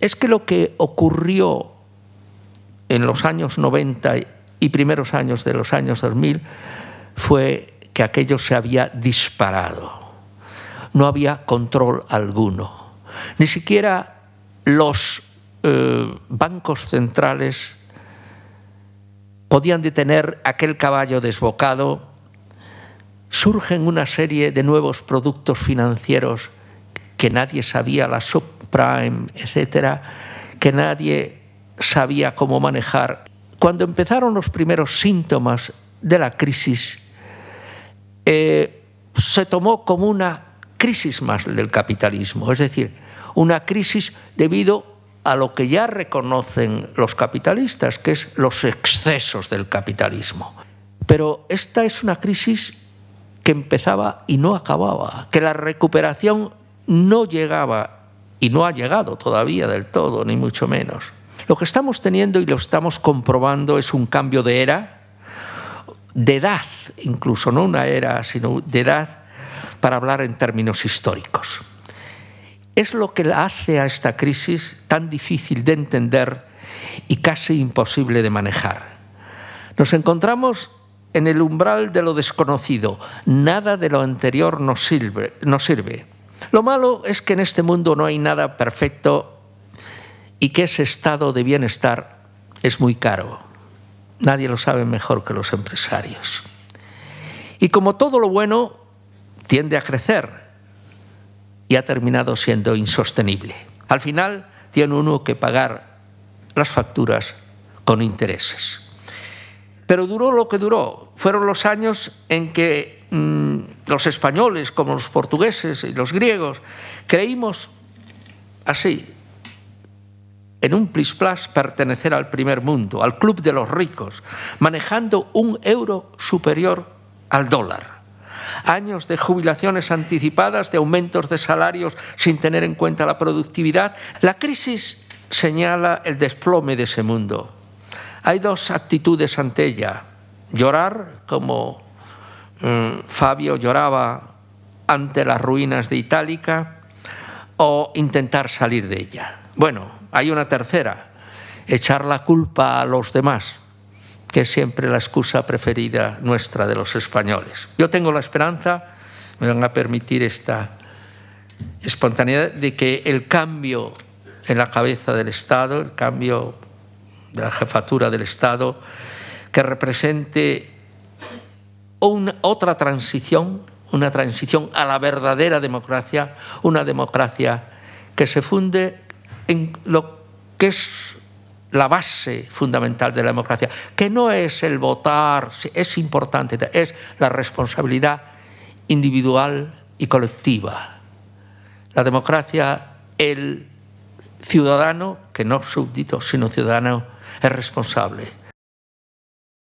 es que lo que ocurrió en los años 90 y primeros años de los años 2000 fue que aquello se había disparado. No había control alguno. Ni siquiera los eh, bancos centrales podían detener aquel caballo desbocado. Surgen una serie de nuevos productos financieros que nadie sabía la subprime, etcétera, que nadie sabía cómo manejar. Cuando empezaron los primeros síntomas de la crisis, eh, se tomó como una crisis más del capitalismo, es decir, una crisis debido a lo que ya reconocen los capitalistas, que es los excesos del capitalismo. Pero esta es una crisis que empezaba y no acababa, que la recuperación no llegaba y no ha llegado todavía del todo, ni mucho menos. Lo que estamos teniendo y lo estamos comprobando es un cambio de era, de edad, incluso no una era, sino de edad, para hablar en términos históricos. Es lo que hace a esta crisis tan difícil de entender y casi imposible de manejar. Nos encontramos en el umbral de lo desconocido, nada de lo anterior nos sirve. sirve lo malo es que en este mundo no hay nada perfecto y que ese estado de bienestar es muy caro. Nadie lo sabe mejor que los empresarios. Y como todo lo bueno, tiende a crecer y ha terminado siendo insostenible. Al final tiene uno que pagar las facturas con intereses. Pero duró lo que duró. Fueron los años en que mm, los españoles como los portugueses y los griegos, creímos así, en un plis-plas pertenecer al primer mundo, al club de los ricos, manejando un euro superior al dólar. Años de jubilaciones anticipadas, de aumentos de salarios sin tener en cuenta la productividad. La crisis señala el desplome de ese mundo. Hay dos actitudes ante ella. Llorar como Mm, Fabio lloraba ante las ruinas de Itálica o intentar salir de ella. Bueno, hay una tercera, echar la culpa a los demás, que es siempre la excusa preferida nuestra de los españoles. Yo tengo la esperanza, me van a permitir esta espontaneidad, de que el cambio en la cabeza del Estado, el cambio de la jefatura del Estado, que represente una, otra transición, una transición a la verdadera democracia, una democracia que se funde en lo que es la base fundamental de la democracia, que no es el votar, es importante, es la responsabilidad individual y colectiva. La democracia, el ciudadano, que no súbdito, sino ciudadano, es responsable